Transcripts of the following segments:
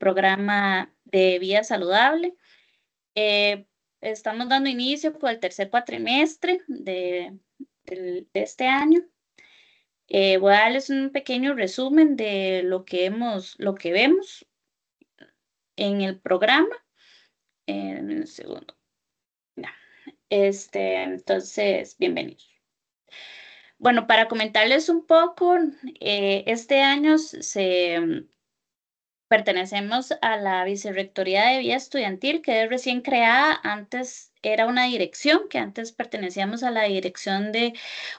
programa de vida saludable. Eh, estamos dando inicio por el tercer cuatrimestre de, este año. Eh, voy a darles un pequeño resumen de lo que, vemos en el programa. en eh, segundo. Este, entonces, bienvenidos. Bueno, para comentarles un poco, este año se, Pertenecemos a la Vicerrectoría de Vía Estudiantil, que es recién creada. Antes era una dirección, que antes pertenecíamos a la Dirección de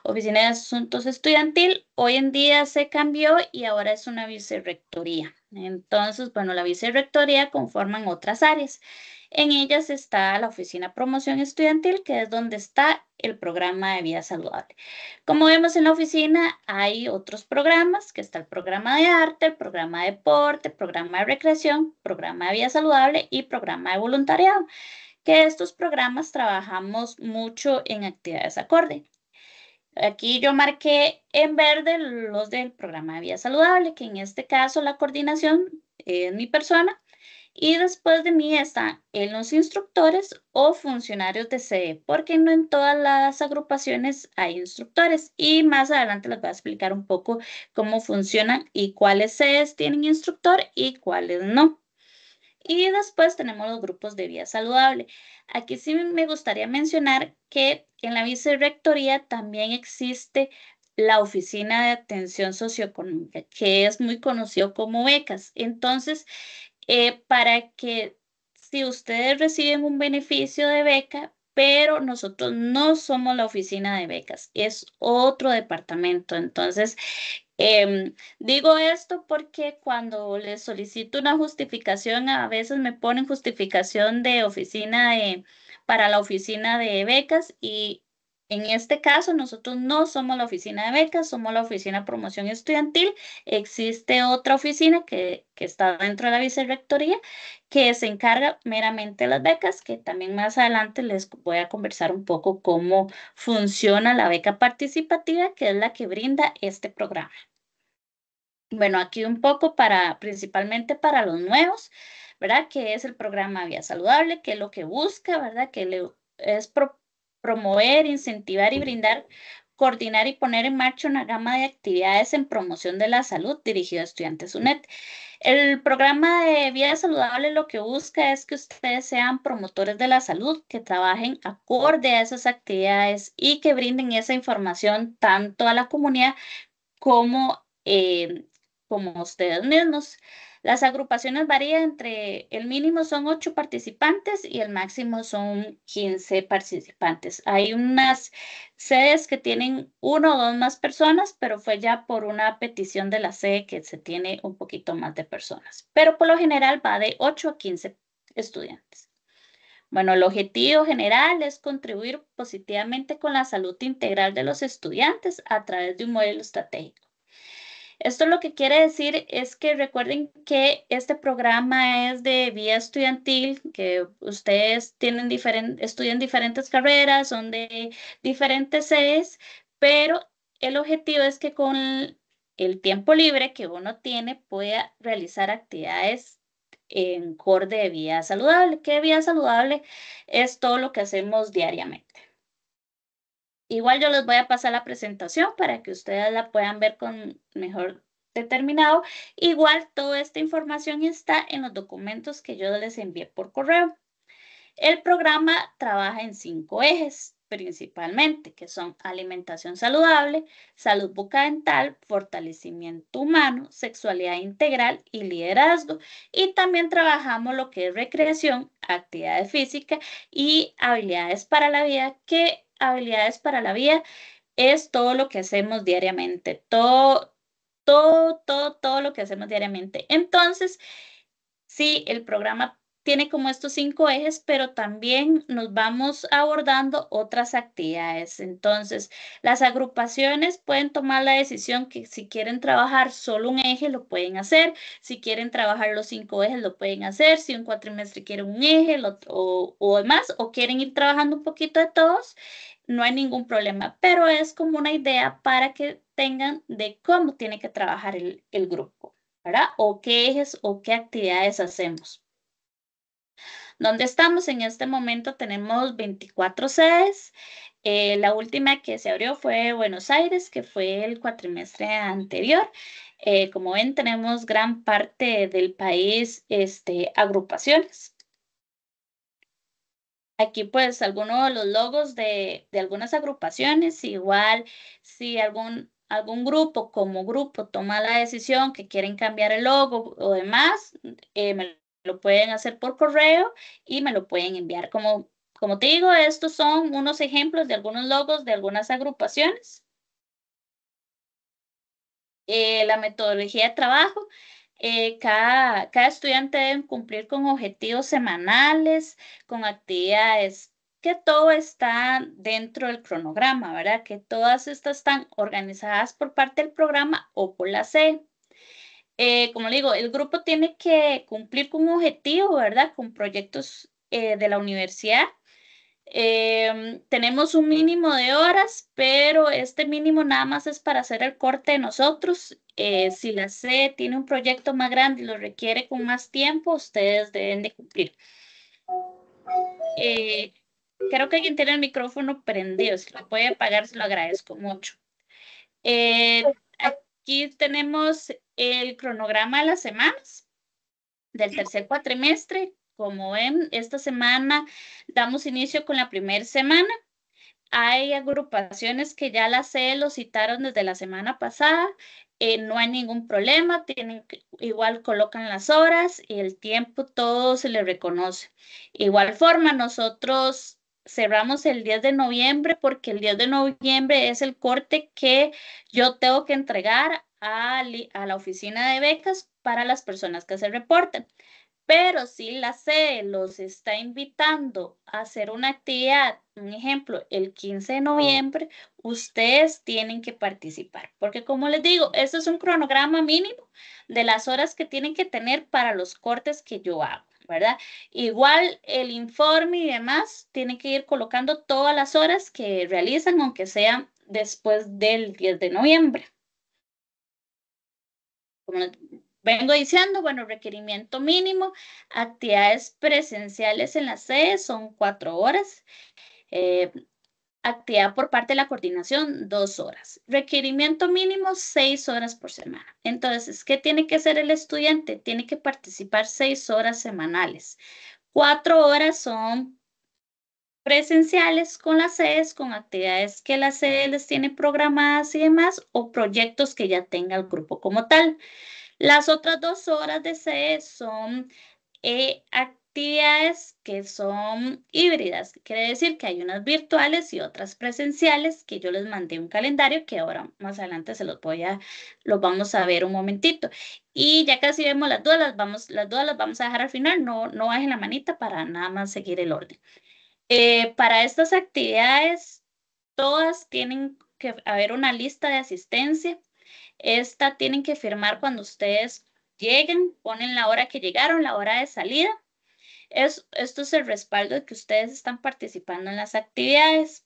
Oficina de Asuntos Estudiantil. Hoy en día se cambió y ahora es una vicerrectoría. Entonces, bueno, la vicerrectoría conforman otras áreas. En ellas está la Oficina Promoción Estudiantil, que es donde está el programa de vida saludable. Como vemos en la oficina, hay otros programas, que está el programa de arte, el programa de deporte, el programa de recreación, programa de vida saludable y programa de voluntariado, que estos programas trabajamos mucho en actividades acorde. Aquí yo marqué en verde los del programa de vida saludable, que en este caso la coordinación es mi persona y después de mí están en los instructores o funcionarios de sede, porque no en todas las agrupaciones hay instructores. Y más adelante les voy a explicar un poco cómo funcionan y cuáles sedes tienen instructor y cuáles no. Y después tenemos los grupos de vía saludable. Aquí sí me gustaría mencionar que en la vicerrectoría también existe la Oficina de Atención Socioeconómica, que es muy conocido como becas. Entonces, eh, para que si ustedes reciben un beneficio de beca, pero nosotros no somos la oficina de becas, es otro departamento. Entonces, em, digo esto porque cuando les solicito una justificación, a veces me ponen justificación de oficina de, para la oficina de becas y en este caso, nosotros no somos la oficina de becas, somos la oficina de promoción estudiantil. Existe otra oficina que, que está dentro de la vicerrectoría que se encarga meramente de las becas, que también más adelante les voy a conversar un poco cómo funciona la beca participativa, que es la que brinda este programa. Bueno, aquí un poco para, principalmente para los nuevos, ¿verdad? Que es el programa Vía Saludable, que es lo que busca, ¿verdad? Que le, es pro, promover, incentivar y brindar, coordinar y poner en marcha una gama de actividades en promoción de la salud dirigido a estudiantes UNED. El programa de vida saludable lo que busca es que ustedes sean promotores de la salud, que trabajen acorde a esas actividades y que brinden esa información tanto a la comunidad como, eh, como ustedes mismos. Las agrupaciones varían entre el mínimo son 8 participantes y el máximo son 15 participantes. Hay unas sedes que tienen uno o dos más personas, pero fue ya por una petición de la sede que se tiene un poquito más de personas. Pero por lo general va de 8 a 15 estudiantes. Bueno, el objetivo general es contribuir positivamente con la salud integral de los estudiantes a través de un modelo estratégico. Esto lo que quiere decir es que recuerden que este programa es de vía estudiantil, que ustedes tienen estudian diferentes carreras, son de diferentes sedes, pero el objetivo es que con el tiempo libre que uno tiene pueda realizar actividades en corde de vía saludable, que vía saludable es todo lo que hacemos diariamente. Igual yo les voy a pasar la presentación para que ustedes la puedan ver con mejor determinado. Igual toda esta información está en los documentos que yo les envié por correo. El programa trabaja en cinco ejes principalmente, que son alimentación saludable, salud bucadental, fortalecimiento humano, sexualidad integral y liderazgo. Y también trabajamos lo que es recreación, actividades físicas y habilidades para la vida que habilidades para la vida es todo lo que hacemos diariamente, todo, todo, todo, todo lo que hacemos diariamente. Entonces, sí, el programa tiene como estos cinco ejes, pero también nos vamos abordando otras actividades. Entonces, las agrupaciones pueden tomar la decisión que si quieren trabajar solo un eje, lo pueden hacer. Si quieren trabajar los cinco ejes, lo pueden hacer. Si un cuatrimestre quiere un eje o, o demás, o quieren ir trabajando un poquito de todos no hay ningún problema, pero es como una idea para que tengan de cómo tiene que trabajar el, grupo, ¿verdad? O qué ejes o qué actividades hacemos. ¿Dónde estamos? En este momento tenemos 24 sedes. Eh, la última que se abrió fue Buenos Aires, que fue el cuatrimestre anterior. Eh, como ven, tenemos gran parte del país este, agrupaciones. Aquí pues algunos de los logos de, de, algunas agrupaciones, igual si algún, algún grupo como grupo toma la decisión que quieren cambiar el logo o demás, eh, me lo pueden hacer por correo y me lo pueden enviar. Como, como te digo, estos son unos ejemplos de algunos logos de algunas agrupaciones. Eh, la metodología de trabajo. Eh, cada, estudiante debe cumplir con objetivos semanales, con actividades, que todo está dentro del cronograma, ¿verdad? Que todas estas están organizadas por parte del programa o por la C. Eh, como le digo, el grupo tiene que cumplir con un objetivo, ¿verdad? Con proyectos eh, de la universidad Em, tenemos un mínimo de horas, pero este mínimo nada más es para hacer el corte de nosotros. Eh, si la C tiene un proyecto más grande y lo requiere con más tiempo, ustedes deben de cumplir. Eh, creo que alguien tiene el micrófono prendido. Si lo puede apagar, se lo agradezco mucho. Eh, aquí tenemos el cronograma de las semanas del tercer cuatrimestre como ven, esta semana damos inicio con la primera semana. Hay agrupaciones que ya las sé, lo citaron desde la semana pasada. Eh, no hay ningún problema, tienen, igual colocan las horas y el tiempo, todo se les reconoce. Igual forma, nosotros cerramos el 10 de noviembre porque el 10 de noviembre es el corte que yo tengo que entregar a, a la oficina de becas para las personas que se reportan pero si la sede los está invitando a hacer una actividad, un ejemplo, el 15 de noviembre, ustedes tienen que participar, porque como les digo, eso es un cronograma mínimo de las horas que tienen que tener para los cortes que yo hago. ¿verdad? Igual el informe y demás tienen que ir colocando todas las horas que realizan, aunque sean después del 10 de noviembre vengo diciendo, bueno, requerimiento mínimo, actividades presenciales en las sedes son cuatro horas, eh, actividad por parte de la coordinación dos horas, requerimiento mínimo seis horas por semana. Entonces, ¿qué tiene que hacer el estudiante? Tiene que participar seis horas semanales. Cuatro horas son presenciales con las sedes, con actividades que las sedes les tienen programadas y demás, o proyectos que ya tenga el grupo como tal. Las otras dos horas de CE son eh, actividades que son híbridas, quiere decir que hay unas virtuales y otras presenciales que yo les mandé un calendario que ahora más adelante se los voy a, los vamos a ver un momentito. Y ya casi vemos las dudas, las vamos, las dos las vamos a dejar al final, no, no bajen la manita para nada más seguir el orden. Eh, para estas actividades, todas tienen que haber una lista de asistencia esta tienen que firmar cuando ustedes lleguen, ponen la hora que llegaron, la hora de salida. Es, esto es el respaldo de que ustedes están participando en las actividades.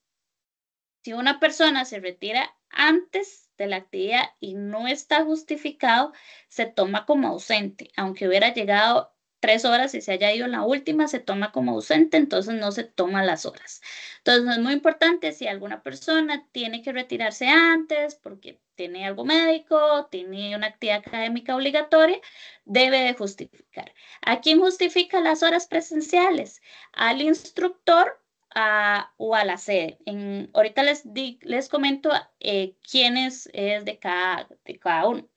Si una persona se retira antes de la actividad y no está justificado, se toma como ausente, aunque hubiera llegado tres horas y se haya ido la última, se toma como ausente, entonces no se toma las horas. Entonces es muy importante si alguna persona tiene que retirarse antes porque tiene algo médico, tiene una actividad académica obligatoria, debe de justificar. ¿A quién justifica las horas presenciales? Al instructor a, o a la sede. En, ahorita les, les comento eh, quién es, de, cada, cada uno.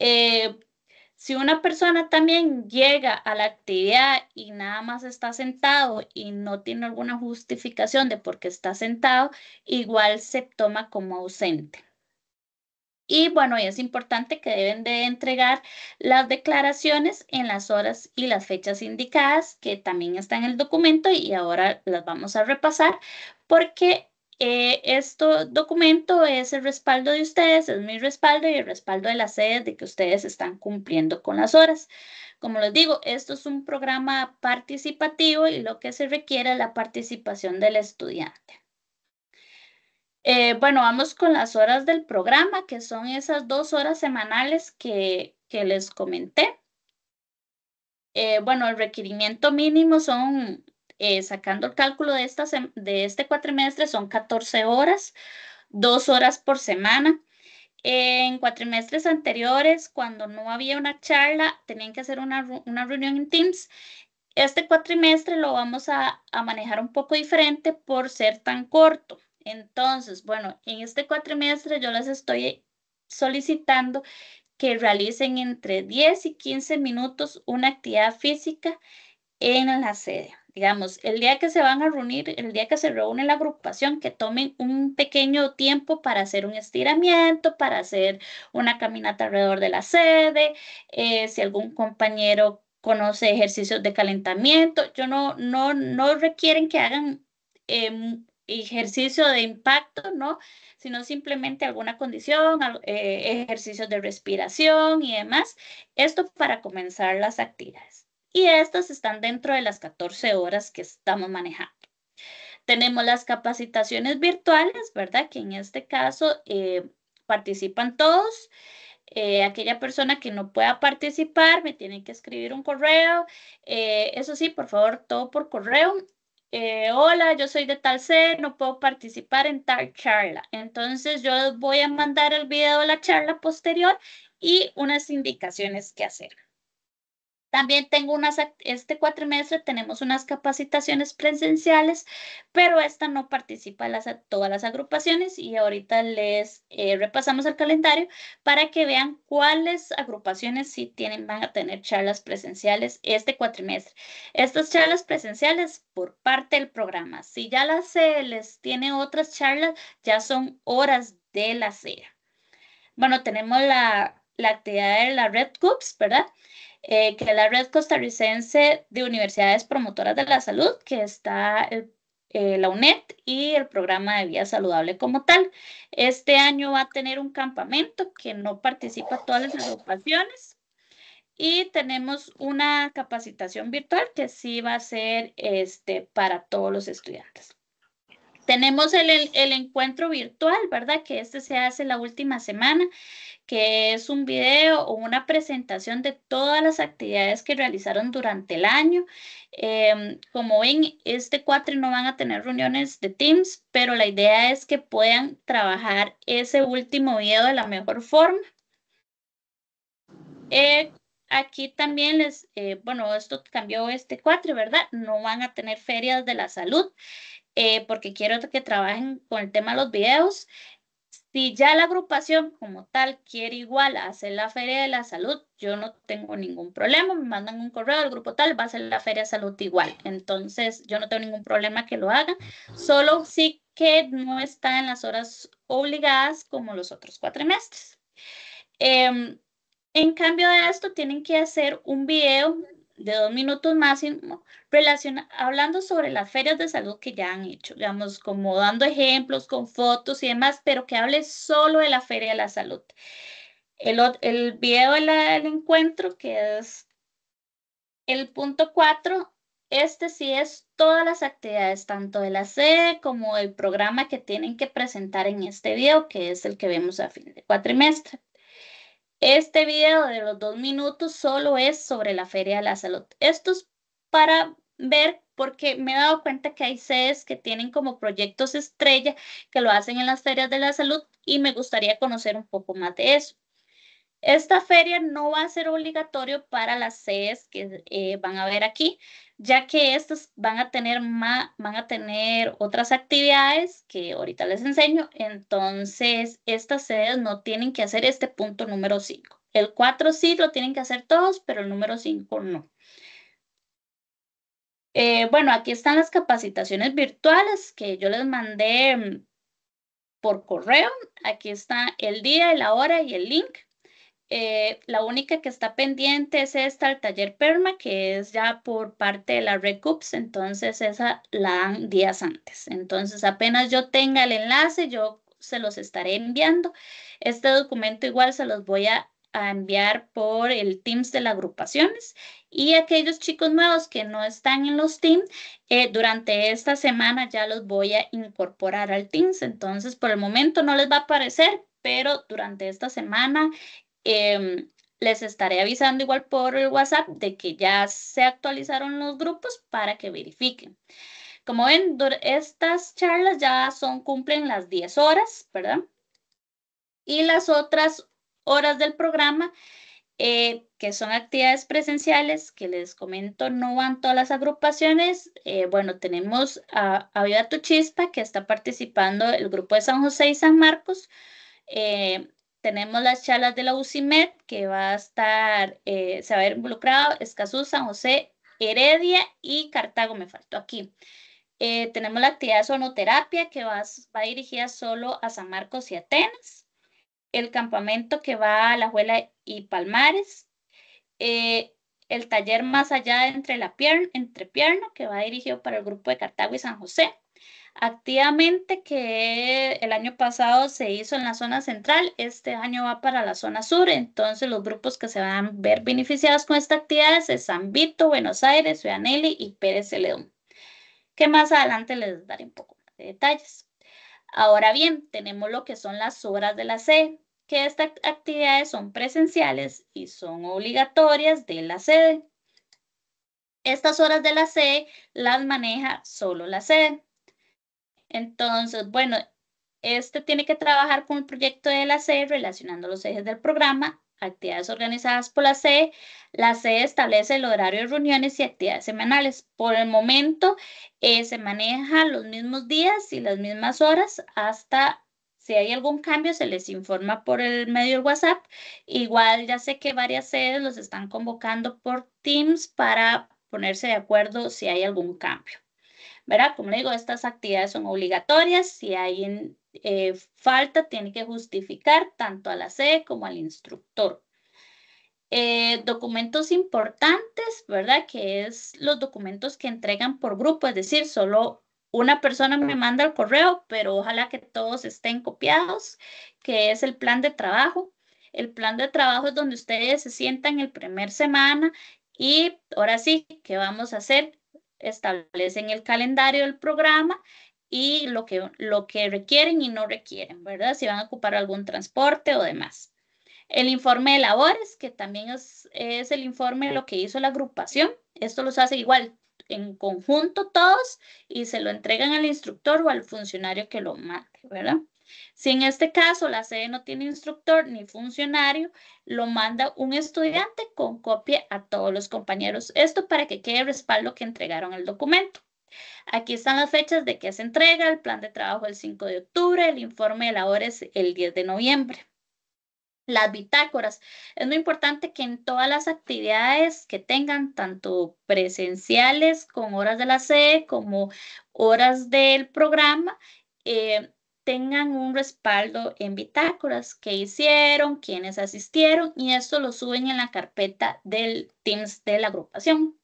Eh, si una persona también llega a la actividad y nada más está sentado y no tiene alguna justificación de por qué está sentado, igual se toma como ausente. Y bueno, es importante que deben de entregar las declaraciones en las horas y las fechas indicadas, que también está en el documento y ahora las vamos a repasar, porque eh, este documento es el respaldo de ustedes, es mi respaldo y el respaldo de la sede de que ustedes están cumpliendo con las horas. Como les digo, esto es un programa participativo y lo que se requiere es la participación del estudiante. Eh, bueno, vamos con las horas del programa, que son esas dos horas semanales que, les comenté. Eh, bueno, el requerimiento mínimo son eh, sacando el cálculo de, de este cuatrimestre, son 14 horas, dos horas por semana. En cuatrimestres anteriores, cuando no había una charla, tenían que hacer una, reunión en Teams. Este cuatrimestre lo vamos a, a, manejar un poco diferente por ser tan corto. Entonces, bueno, en este cuatrimestre yo les estoy solicitando que realicen entre 10 y 15 minutos una actividad física en la sede digamos, el día que se van a reunir, el día que se reúne la agrupación, que tomen un pequeño tiempo para hacer un estiramiento, para hacer una caminata alrededor de la sede, eh, si algún compañero conoce ejercicios de calentamiento, yo no, no, no requieren que hagan em, ejercicio de impacto, ¿no? Sino simplemente alguna condición, eh, ejercicios de respiración y demás. Esto para comenzar las actividades y estas están dentro de las 14 horas que estamos manejando. Tenemos las capacitaciones virtuales, ¿verdad? Que en este caso eh, participan todos. Eh, aquella persona que no pueda participar me tiene que escribir un correo. Eh, eso sí, por favor, todo por correo. hola, yo soy de tal C, no puedo participar en tal charla. Entonces yo les voy a mandar el video de la charla posterior y unas indicaciones que hacer. También tengo unas, este cuatrimestre tenemos unas capacitaciones presenciales, pero esta no participa en todas las agrupaciones y ahorita les eh, repasamos el calendario para que vean cuáles agrupaciones sí tienen, van a tener charlas presenciales este cuatrimestre. Estas charlas presenciales por parte del programa. Si ya las se les tiene otras charlas, ya son horas de la CEA. Bueno, tenemos la la actividad de la Red Cups, ¿verdad? Eh, que es la Red Costarricense de Universidades Promotoras de la Salud, que está eh, eh, la UNED y el programa de vida saludable como tal. Este año va a tener un campamento que no participa todas las agrupaciones, y tenemos una capacitación virtual que sí va a ser este, para todos los estudiantes. Tenemos el, encuentro virtual, ¿verdad? Que este se hace la última semana, que es un video o una presentación de todas las actividades que realizaron durante el año. Em, como ven, este cuatro no van a tener reuniones de Teams, pero la idea es que puedan trabajar ese último video de la mejor forma. Eh, aquí también les, eh, bueno, esto cambió este cuatro, ¿verdad? No van a tener ferias de la salud. Eh, porque quiero que trabajen con el tema de los videos. Si ya la agrupación como tal quiere igual hacer la feria de la salud, yo no tengo ningún problema, me mandan un correo al grupo tal, va a hacer la feria de salud igual. Entonces, yo no tengo ningún problema que lo hagan, solo sí que no está en las horas obligadas como los otros cuatrimestres. Eh, en cambio de esto, tienen que hacer un video de dos minutos máximo, hablando sobre las ferias de salud que ya han hecho, digamos, como dando ejemplos con fotos y demás, pero que hable solo de la feria de la salud. El, el video del, encuentro, que es el punto cuatro, este sí es todas las actividades, tanto de la sede como el programa que tienen que presentar en este video, que es el que vemos a fin de cuatrimestre. Este video de los dos minutos solo es sobre la Feria de la Salud. Esto es para ver porque me he dado cuenta que hay sedes que tienen como proyectos estrella que lo hacen en las ferias de la salud y me gustaría conocer un poco más de eso. Esta feria no va a ser obligatorio para las sedes que eh, van a ver aquí, ya que estas van a tener van a tener otras actividades que ahorita les enseño. Entonces, estas sedes no tienen que hacer este punto número 5. El 4 sí lo tienen que hacer todos, pero el número 5 no. Eh, bueno, aquí están las capacitaciones virtuales que yo les mandé mm, por correo. Aquí está el día, la hora y el link. Eh, la única que está pendiente es esta, el taller PERMA, que es ya por parte de la RECUPS, entonces esa la dan días antes. Entonces apenas yo tenga el enlace, yo se los estaré enviando. Este documento igual se los voy a, enviar por el Teams de las agrupaciones y aquellos chicos nuevos que no están en los Teams, eh, durante esta semana ya los voy a incorporar al Teams. Entonces, por el momento no les va a aparecer, pero durante esta semana Em, les estaré avisando igual por el WhatsApp de que ya se actualizaron los grupos para que verifiquen. Como ven, estas charlas ya son, cumplen las 10 horas, ¿verdad? Y las otras horas del programa, eh, que son actividades presenciales, que les comento, no van todas las agrupaciones. Eh, bueno, tenemos a, a Tu Chispa, que está participando el grupo de San José y San Marcos. Eh, tenemos las charlas de la UCIMED, que va a estar, eh, se va a ver involucrado Escazú, San José, Heredia y Cartago, me faltó aquí. Eh, tenemos la actividad de sonoterapia, que va, va, dirigida solo a San Marcos y Atenas. El campamento que va a La Juela y Palmares. Eh, el taller más allá entre la pierna, entre que va dirigido para el grupo de Cartago y San José activamente que el año pasado se hizo en la zona central, este año va para la zona sur, entonces los grupos que se van a ver beneficiados con esta actividad es San Vito, Buenos Aires, Vianelli y Pérez León, que más adelante les daré un poco más de detalles. Ahora bien, tenemos lo que son las obras de la C que estas actividades son presenciales y son obligatorias de la sede. Estas horas de la C las maneja solo la sede. Entonces, bueno, este tiene que trabajar con el proyecto de la C relacionando los ejes del programa, actividades organizadas por la C. La C establece el horario de reuniones y actividades semanales. Por el momento eh, se maneja los mismos días y las mismas horas hasta si hay algún cambio se les informa por el medio del WhatsApp. Igual ya sé que varias sedes los están convocando por Teams para ponerse de acuerdo si hay algún cambio. ¿verdad? Como digo, estas actividades son obligatorias. Si hay eh, falta, tiene que justificar tanto a la sede como al instructor. Eh, documentos importantes, ¿verdad? Que es los documentos que entregan por grupo, es decir, solo una persona me manda el correo, pero ojalá que todos estén copiados, que es el plan de trabajo. El plan de trabajo es donde ustedes se sientan el primer semana y ahora sí, ¿qué vamos a hacer? establecen el calendario del programa y lo que, lo que requieren y no requieren, ¿verdad? Si van a ocupar algún transporte o demás. El informe de labores, que también es, es el informe de lo que hizo la agrupación. Esto los hace igual, en conjunto todos, y se lo entregan al instructor o al funcionario que lo mate, ¿verdad? Si en este caso la sede no tiene instructor ni funcionario, lo manda un estudiante con copia a todos los compañeros. Esto para que quede respaldo que entregaron el documento. Aquí están las fechas de que se entrega, el plan de trabajo el 5 de octubre, el informe de labores el 10 de noviembre. Las bitácoras. Es muy importante que en todas las actividades que tengan, tanto presenciales con horas de la sede como horas del programa, eh, tengan un respaldo en bitácoras, qué hicieron, quiénes asistieron y esto lo suben en la carpeta del Teams de la agrupación.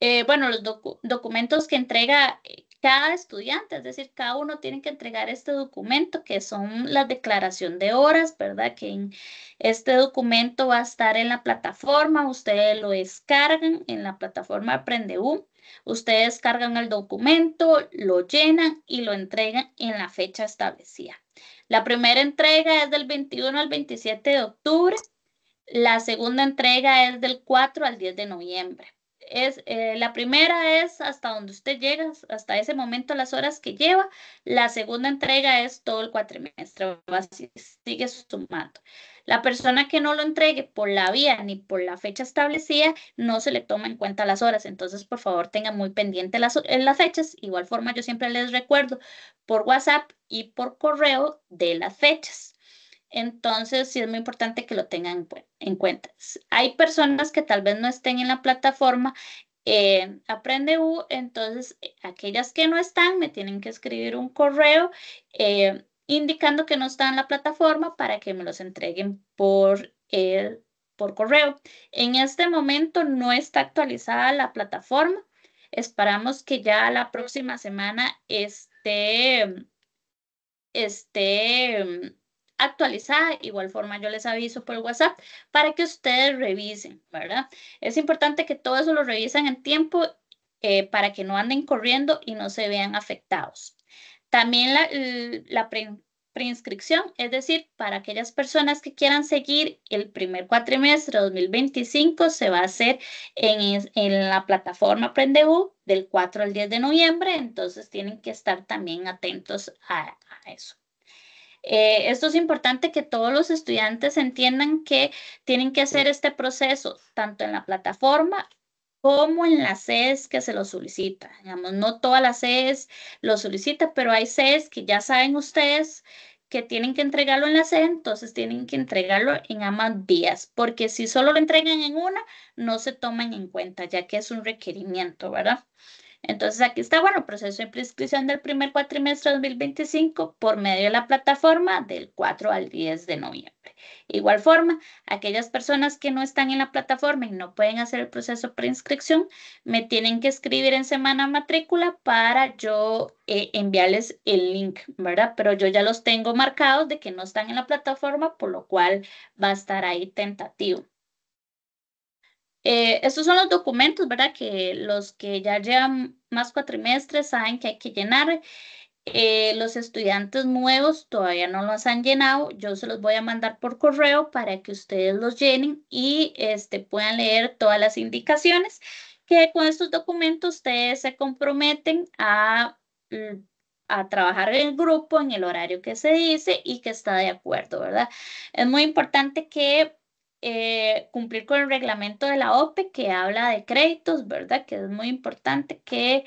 Eh, bueno, los documentos que entrega eh, cada estudiante, es decir, cada uno tiene que entregar este documento que son la declaración de horas, ¿verdad? Que este documento va a estar en la plataforma, ustedes lo descargan en la plataforma AprendeU Ustedes cargan el documento, lo llenan y lo entregan en la fecha establecida. La primera entrega es del 21 al 27 de octubre. La segunda entrega es del 4 al 10 de noviembre es, eh, la primera es hasta donde usted llega, hasta ese momento las horas que lleva. La segunda entrega es todo el cuatrimestre, así sigue sumando. La persona que no lo entregue por la vía ni por la fecha establecida, no se le toma en cuenta las horas. Entonces, por favor, tengan muy pendiente eh, las fechas. Igual forma, yo siempre les recuerdo por WhatsApp y por correo de las fechas. Entonces, sí es muy importante que lo tengan en cuenta. Hay personas que tal vez no estén en la plataforma eh, Aprende entonces eh, aquellas que no están me tienen que escribir un correo eh, indicando que no están en la plataforma para que me los entreguen por, por correo. En este momento no está actualizada la plataforma. Esperamos que ya la próxima semana esté, esté actualizada. Igual forma yo les aviso por WhatsApp para que ustedes revisen, ¿verdad? Es importante que todo eso lo revisen en tiempo eh, para que no anden corriendo y no se vean afectados. También la, preinscripción, es decir, para aquellas personas que quieran seguir el primer cuatrimestre 2025, se va a hacer en, la plataforma PrendeU del 4 al 10 de noviembre, entonces tienen que estar también atentos a eso. Eh, esto es importante que todos los estudiantes entiendan que tienen que hacer este proceso tanto en la plataforma como en las sedes que se lo solicita. Digamos, no todas las sedes lo solicitan pero hay sedes que ya saben ustedes que tienen que entregarlo en la sede, entonces tienen que entregarlo en ambas vías, porque si solo lo entregan en una, no se toman en cuenta, ya que es un requerimiento, ¿verdad? Entonces aquí está, bueno, proceso de preinscripción del primer cuatrimestre 2025 por medio de la plataforma del 4 al 10 de noviembre. Igual forma, aquellas personas que no están en la plataforma y no pueden hacer el proceso de preinscripción, me tienen que escribir en semana matrícula para yo eh, enviarles el link, ¿verdad? Pero yo ya los tengo marcados de que no están en la plataforma, por lo cual va a estar ahí tentativo. Eh, estos son los documentos, ¿verdad? Que los que ya llevan más cuatrimestres saben que hay que llenar. Eh, los estudiantes nuevos todavía no los han llenado. Yo se los voy a mandar por correo para que ustedes los llenen y este, puedan leer todas las indicaciones que con estos documentos ustedes se comprometen a, mm, a trabajar en el grupo en el horario que se dice y que está de acuerdo, ¿verdad? Es muy importante que eh, cumplir con el reglamento de la OPE que habla de créditos, ¿verdad? Que es muy importante, que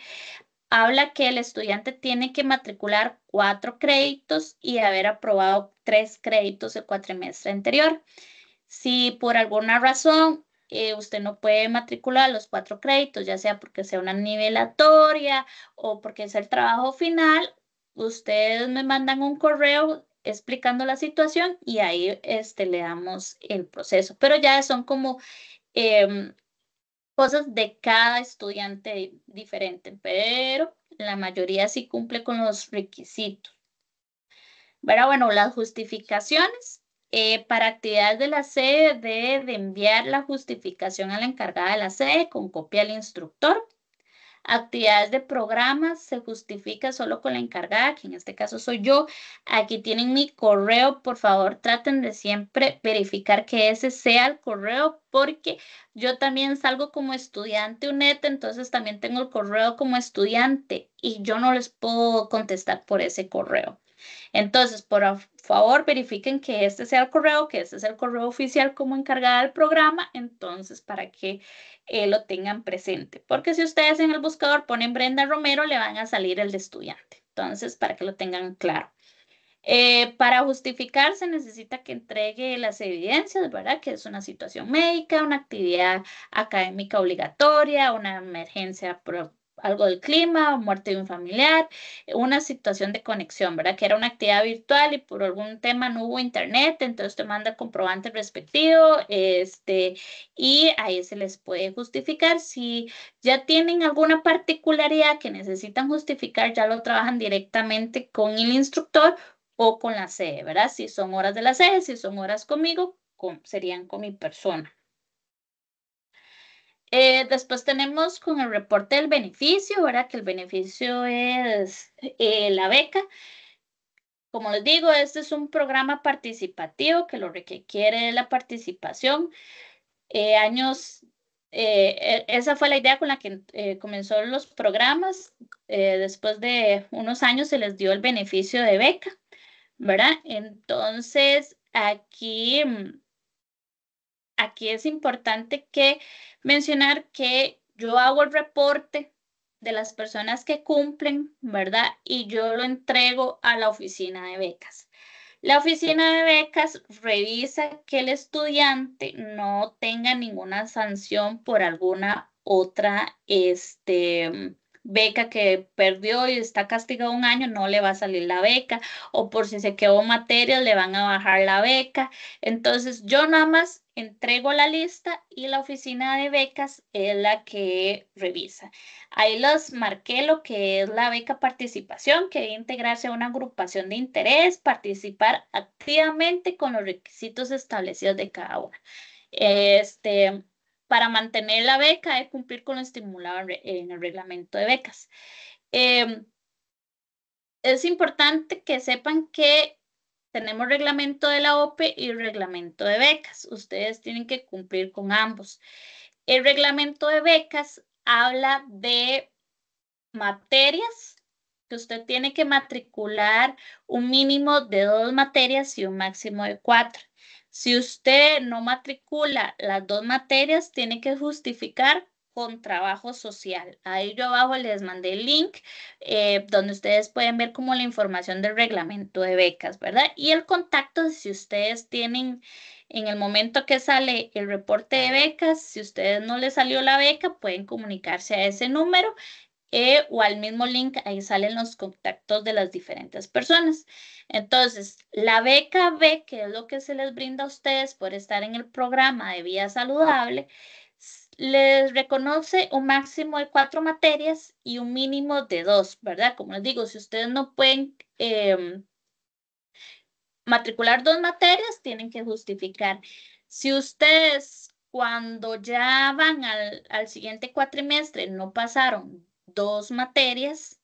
habla que el estudiante tiene que matricular cuatro créditos y haber aprobado tres créditos el cuatrimestre anterior. Si por alguna razón eh, usted no puede matricular los cuatro créditos, ya sea porque sea una nivelatoria o porque es el trabajo final, ustedes me mandan un correo explicando la situación y ahí este, le damos el proceso. Pero ya son como em, cosas de cada estudiante diferente, pero la mayoría sí cumple con los requisitos. Pero bueno, las justificaciones. Eh, para actividades de la sede de enviar la justificación a la encargada de la sede con copia al instructor. Actividades de programas se justifica solo con la encargada, que en este caso soy yo. Aquí tienen mi correo, por favor traten de siempre verificar que ese sea el correo porque yo también salgo como estudiante UNET, entonces también tengo el correo como estudiante y yo no les puedo contestar por ese correo. Entonces, por favor, verifiquen que este sea el correo, que este es el correo oficial como encargada del programa, entonces para que eh, lo tengan presente. Porque si ustedes en el buscador ponen Brenda Romero, le van a salir el de estudiante. Entonces, para que lo tengan claro. Eh, para justificarse necesita que entregue las evidencias, ¿verdad? Que es una situación médica, una actividad académica obligatoria, una emergencia algo del clima, muerte de un familiar, eh, una situación de conexión, ¿verdad? Que era una actividad virtual y por algún tema no hubo internet, entonces te manda el comprobante respectivo, este, y ahí se les puede justificar. Si ya tienen alguna particularidad que necesitan justificar, ya lo trabajan directamente con el instructor o con la sede, ¿verdad? Si son horas de la sede, si son horas conmigo, serían con mi persona. Eh, después tenemos con el reporte del beneficio, ¿verdad? Que el beneficio es eh, la beca. Como les digo, este es un programa participativo que lo requiere la participación. Eh, años, e, esa fue la idea con la que comenzó los programas. después de unos años se les dio el beneficio de beca, ¿verdad? Entonces, aquí mm, aquí es importante que mencionar que yo hago el reporte de las personas que cumplen, ¿verdad? Y yo lo entrego a la oficina de becas. La oficina de becas revisa que el estudiante no tenga ninguna sanción por alguna otra este, beca que perdió y está castigado un año, no le va a salir la beca, o por si se quedó materia le van a bajar la beca. Entonces, yo nada más entrego la lista y la oficina de becas es la que revisa. Ahí los marqué lo que es la beca participación, que integrarse a una agrupación de interés, participar activamente con los requisitos establecidos de cada una. Este, para mantener la beca es cumplir con lo estimulado en el reglamento de becas. Em, es importante que sepan que tenemos reglamento de la OPE y reglamento de becas. Ustedes tienen que cumplir con ambos. El reglamento de becas habla de materias que usted tiene que matricular un mínimo de dos materias y un máximo de cuatro. Si usted no matricula las dos materias, tiene que justificar con trabajo social. Ahí yo abajo les mandé el link eh, donde ustedes pueden ver como la información del reglamento de becas, ¿verdad? Y el contacto si ustedes tienen en el momento que sale el reporte de becas, si ustedes no les salió la beca, pueden comunicarse a ese número eh, o al mismo link, ahí salen los contactos de las diferentes personas. Entonces, la beca B, que es lo que se les brinda a ustedes por estar en el programa de Vía Saludable, les reconoce un máximo de cuatro materias y un mínimo de dos, ¿verdad? Como les digo, si ustedes no pueden em, matricular dos materias, tienen que justificar. Si ustedes cuando ya van al, al siguiente cuatrimestre no pasaron dos materias,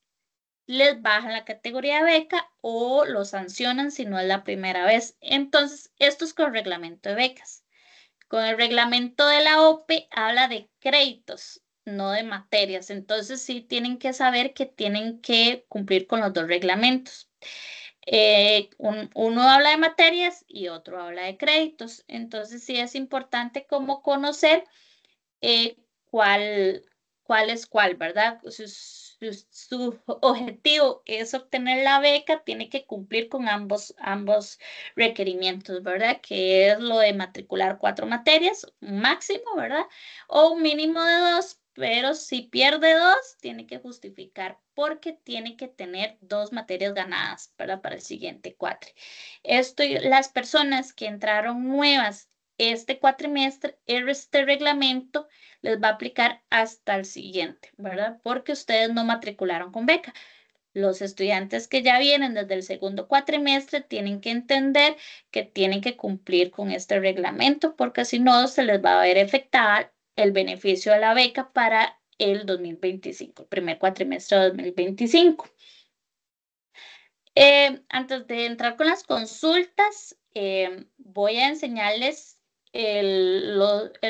les bajan la categoría de beca o lo sancionan si no es la primera vez. Entonces, esto es con el reglamento de becas. Con el reglamento de la OPE habla de créditos, no de materias. Entonces, sí tienen que saber que tienen que cumplir con los dos reglamentos. Eh, uno habla de materias y otro habla de créditos. Entonces, sí es importante como conocer eh, cuál, cuál es cuál, ¿verdad? Su, objetivo es obtener la beca, tiene que cumplir con ambos, ambos requerimientos, ¿verdad? Que es lo de matricular cuatro materias, un máximo, ¿verdad? O un mínimo de dos, pero si pierde dos, tiene que justificar porque tiene que tener dos materias ganadas ¿verdad? para el siguiente cuatro. Esto, las personas que entraron nuevas este cuatrimestre, este reglamento les va a aplicar hasta el siguiente, ¿verdad? Porque ustedes no matricularon con beca. Los estudiantes que ya vienen desde el segundo cuatrimestre tienen que entender que tienen que cumplir con este reglamento porque si no se les va a ver afectada el beneficio de la beca para el 2025, el primer cuatrimestre de 2025. Eh, antes de entrar con las consultas, eh, voy a enseñarles el,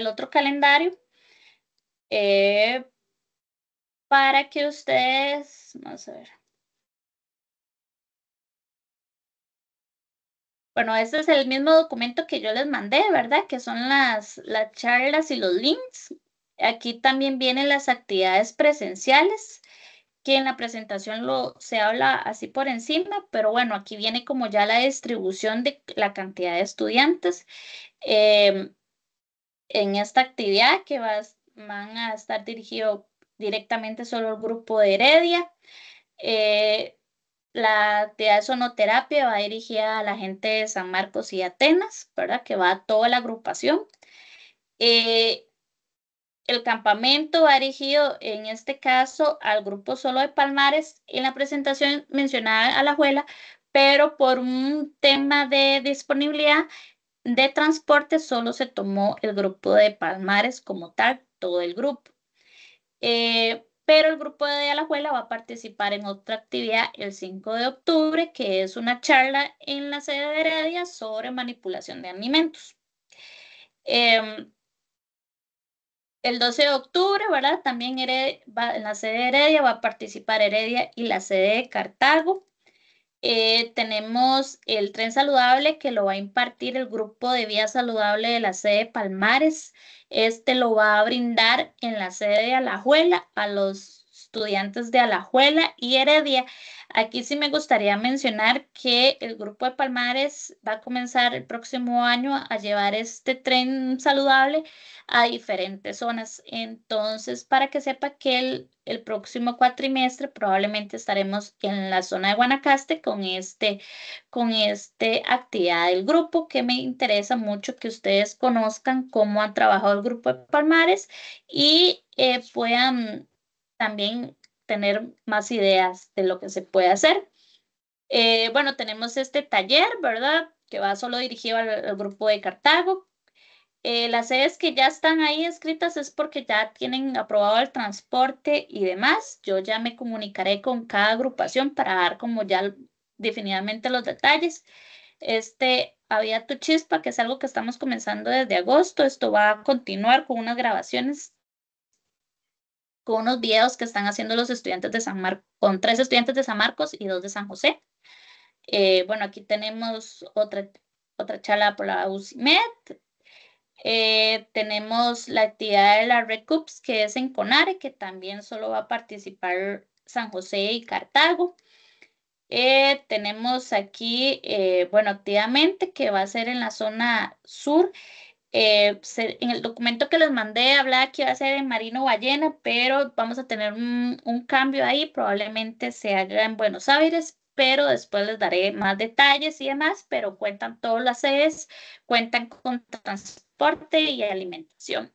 otro calendario eh, para que ustedes, vamos a ver. Bueno, este es el mismo documento que yo les mandé, ¿verdad? Que son las charlas y los links. Aquí también vienen las actividades presenciales que en la presentación lo, se habla así por encima, pero bueno, aquí viene como ya la distribución de la cantidad de estudiantes em, en esta actividad que van a estar dirigido directamente solo al grupo de Heredia. Eh, la actividad de sonoterapia va dirigida a la gente de San Marcos y Atenas, ¿verdad? Que va a toda la agrupación. Eh, el campamento va dirigido en este caso al grupo solo de Palmares. En la presentación mencionada a la abuela, pero por un tema de disponibilidad de transporte solo se tomó el grupo de Palmares como tal, todo el grupo. Eh, pero el grupo de la Alajuela va a participar en otra actividad el 5 de octubre, que es una charla en la sede de Heredia sobre manipulación de alimentos. Em, el 12 de octubre, ¿verdad? También en la sede de Heredia va a participar Heredia y la sede de Cartago. Eh, tenemos el tren saludable que lo va a impartir el grupo de vía saludable de la sede de Palmares. Este lo va a brindar en la sede de Alajuela a los estudiantes de Alajuela y Heredia. Aquí sí me gustaría mencionar que el grupo de Palmares va a comenzar el próximo año a llevar este tren saludable a diferentes zonas. Entonces, para que sepa que el, próximo cuatrimestre probablemente estaremos en la zona de Guanacaste con este con esta actividad del grupo que me interesa mucho que ustedes conozcan cómo ha trabajado el grupo de Palmares y eh, puedan también tener más ideas de lo que se puede hacer. Eh, bueno, tenemos este taller, ¿verdad? Que va solo dirigido al, grupo de Cartago. Eh, las sedes que ya están ahí escritas es porque ya tienen aprobado el transporte y demás. Yo ya me comunicaré con cada agrupación para dar como ya definitivamente los detalles. Este había tu chispa, que es algo que estamos comenzando desde agosto. Esto va a continuar con unas grabaciones con unos videos que están haciendo los estudiantes de San Marcos, con tres estudiantes de San Marcos y dos de San José. Eh, bueno, aquí tenemos otra, otra charla por la UCIMED. Eh, tenemos la actividad de la RECUPS, que es en CONARE, que también solo va a participar San José y Cartago. Eh, tenemos aquí, bueno, activamente, que va a ser en la zona sur, eh, en el documento que les mandé hablaba que iba a ser en Marino Ballena, pero vamos a tener un, cambio ahí, probablemente se haga en Buenos Aires, pero después les daré más detalles y demás, pero cuentan todas las sedes, cuentan con transporte y alimentación.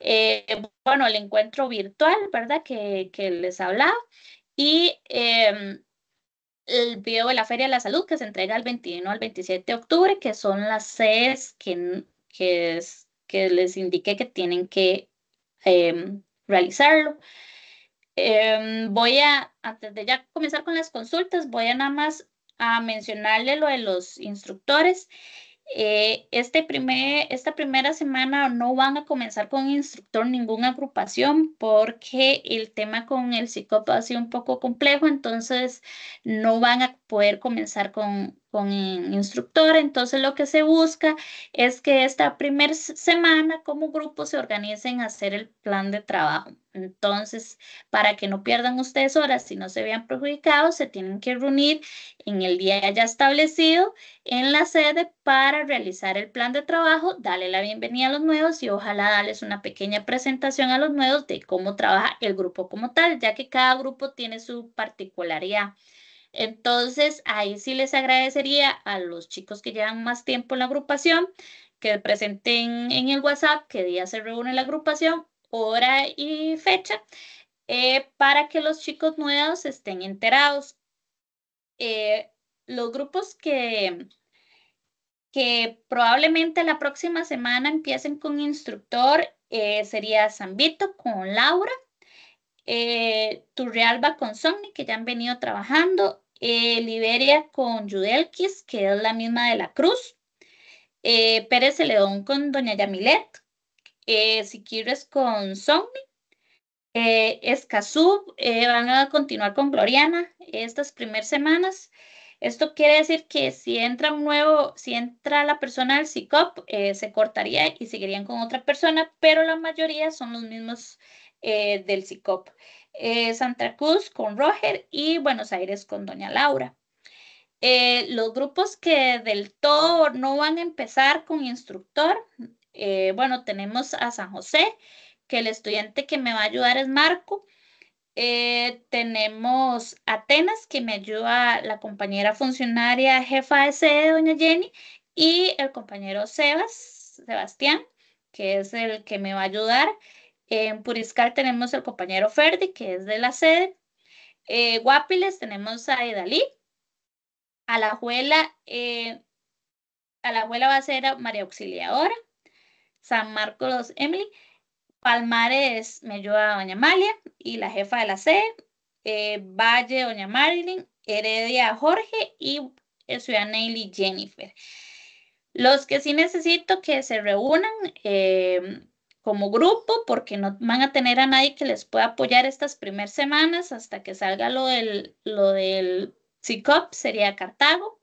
Eh, bueno, el encuentro virtual, ¿verdad? Que, les hablaba. Y em, el video de la Feria de la Salud que se entrega el 21 al 27 de octubre, que son las sedes que que, les indique que tienen que em, realizarlo. Em, voy a, antes de ya comenzar con las consultas, voy a nada más a mencionarle lo de los instructores. Eh, este primer, esta primera semana no van a comenzar con instructor ninguna agrupación porque el tema con el psicópata ha sido un poco complejo, entonces no van a poder comenzar con, con instructor. Entonces lo que se busca es que esta primera semana como grupo se organicen a hacer el plan de trabajo. Entonces, para que no pierdan ustedes horas si no se vean perjudicados, se tienen que reunir en el día ya establecido en la sede para realizar el plan de trabajo, Dale la bienvenida a los nuevos y ojalá darles una pequeña presentación a los nuevos de cómo trabaja el grupo como tal, ya que cada grupo tiene su particularidad. Entonces, ahí sí les agradecería a los chicos que llevan más tiempo en la agrupación que presenten en el WhatsApp qué día se reúne la agrupación, hora y fecha, eh, para que los chicos nuevos estén enterados. Eh, los grupos que, que probablemente la próxima semana empiecen con instructor eh, sería Zambito con Laura eh, Turrialba con Somni, que ya han venido trabajando, eh, Liberia con Judelkis, que es la misma de la Cruz, eh, Pérez Celedón con Doña Yamilet, eh, Siquires con Somni, eh, Escazú, van a continuar con Gloriana estas primeras semanas. Esto quiere decir que si entra un nuevo, si entra la persona del CICOP, se cortaría y seguirían con otra persona, pero la mayoría son los mismos eh, del CICOP. Eh, Santa Cruz con Roger y Buenos Aires con Doña Laura. Eh, los grupos que del todo no van a empezar con instructor, bueno, tenemos a San José, que el estudiante que me va a ayudar es Marco. tenemos Atenas, que me ayuda la compañera funcionaria jefa de sede, doña Jenny, y el compañero Sebas, Sebastián, que es el que me va a ayudar. En Puriscal tenemos el compañero Ferdi, que es de la sede. Eh, Guapiles tenemos a Edalí. A la abuela, eh, a la abuela va a ser María Auxiliadora. San Marcos, Emily. Palmares me ayuda a Doña Amalia y la jefa de la sede. Eh, Valle, Doña Marilyn. Heredia, Jorge y Ciudad eh, Nelly, Jennifer. Los que sí necesito que se reúnan, como grupo porque no van a tener a nadie que les pueda apoyar estas primeras semanas hasta que salga lo del, lo del CICOP, sería Cartago,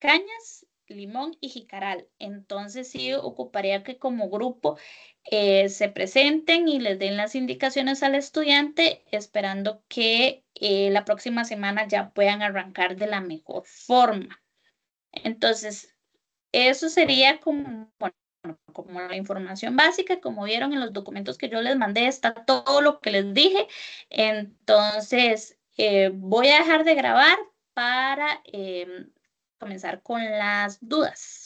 Cañas, Limón y Jicaral. Entonces sí ocuparía que como grupo eh, se presenten y les den las indicaciones al estudiante esperando que eh, la próxima semana ya puedan arrancar de la mejor forma. Entonces, eso sería como como la información básica, como vieron en los documentos que yo les mandé, está todo lo que les dije. Entonces, eh, voy a dejar de grabar para em, comenzar con las dudas.